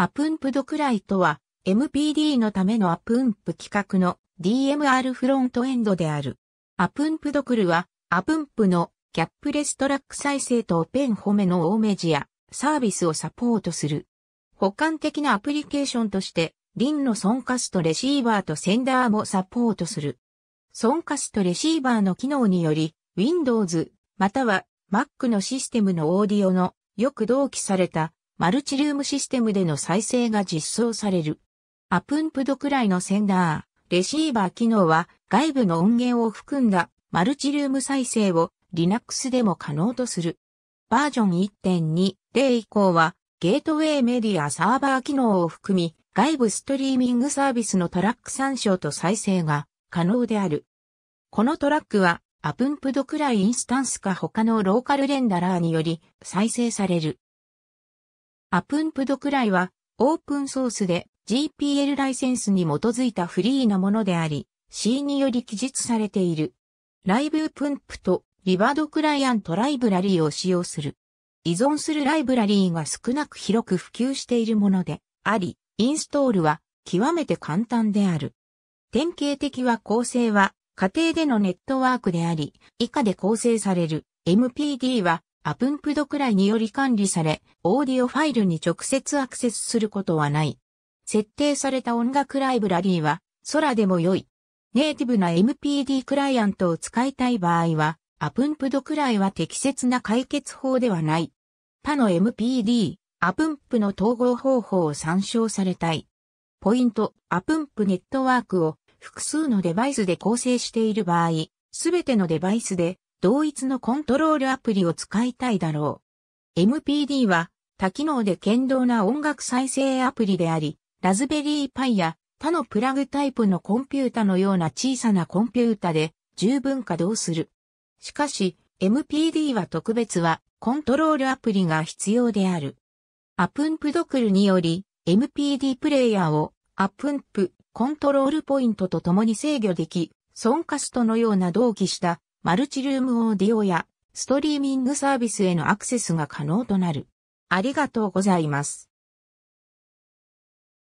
アプンプドクライとは MPD のためのアプンプ規格の DMR フロントエンドである。アプンプドクルはアプンプのキャップレストラック再生とオペン褒めのオーメジやサービスをサポートする。補完的なアプリケーションとしてリンのソンカストレシーバーとセンダーもサポートする。ソンカストレシーバーの機能により Windows または Mac のシステムのオーディオのよく同期されたマルチルームシステムでの再生が実装される。アプンプドくらいのセンダー、レシーバー機能は外部の音源を含んだマルチルーム再生を Linux でも可能とする。バージョン1 2例以降はゲートウェイメディアサーバー機能を含み外部ストリーミングサービスのトラック参照と再生が可能である。このトラックはアプンプドくらいインスタンスか他のローカルレンダラーにより再生される。アプンプドクライは、オープンソースで GPL ライセンスに基づいたフリーなものであり、C により記述されている。ライブープンプとリバードクライアントライブラリーを使用する。依存するライブラリーが少なく広く普及しているものであり、インストールは極めて簡単である。典型的は構成は家庭でのネットワークであり、以下で構成される MPD はアプンプドくらいにより管理され、オーディオファイルに直接アクセスすることはない。設定された音楽ライブラリーは、空でも良い。ネイティブな MPD クライアントを使いたい場合は、アプンプドくらいは適切な解決法ではない。他の MPD、アプンプの統合方法を参照されたい。ポイント、アプンプネットワークを複数のデバイスで構成している場合、すべてのデバイスで同一のコントロールアプリを使いたいだろう。MPD は多機能で堅牢な音楽再生アプリであり、ラズベリーパイや他のプラグタイプのコンピュータのような小さなコンピュータで十分稼働する。しかし、MPD は特別はコントロールアプリが必要である。アプンプドクルにより MPD プレイヤーをアプンプコントロールポイントと共に制御でき、ソンカストのような同期したマルチルームオーディオやストリーミングサービスへのアクセスが可能となる。ありがとうございます。